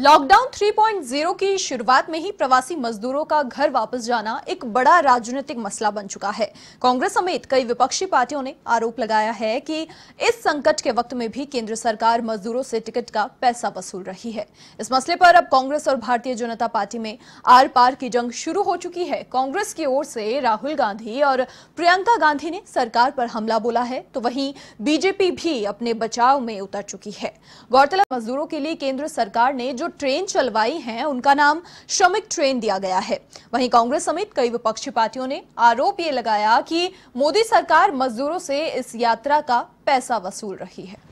lockdown 3.0 की शुरुआत में ही प्रवासी मजदूरों का घर वापस जाना एक बड़ा राजनीतिक मसला बन चुका है कांग्रेस समेत कई विपक्षी पार्टियों ने आरोप लगाया है कि इस संकट के वक्त में भी केंद्र सरकार मजदूरों से टिकट का पैसा वसूल रही है इस मसले पर अब कांग्रेस और भारतीय जनता पार्टी में आर पार की जंग शुरू हो चुकी है कांग्रेस की ओर से राहुल गांधी और प्रियंका गांधी ने सरकार पर हमला बोला है तो वहीं बीजेपी भी अपने बचाव में उतर चुकी है गौरतलब मजदूरों के लिए केंद्र सरकार ने जो ट्रेन चलवाई हैं उनका नाम श्रमिक ट्रेन दिया गया है वहीं कांग्रेस समेत कई विपक्षी पार्टियों ने आरोप ये लगाया कि मोदी सरकार मजदूरों से इस यात्रा का पैसा वसूल रही है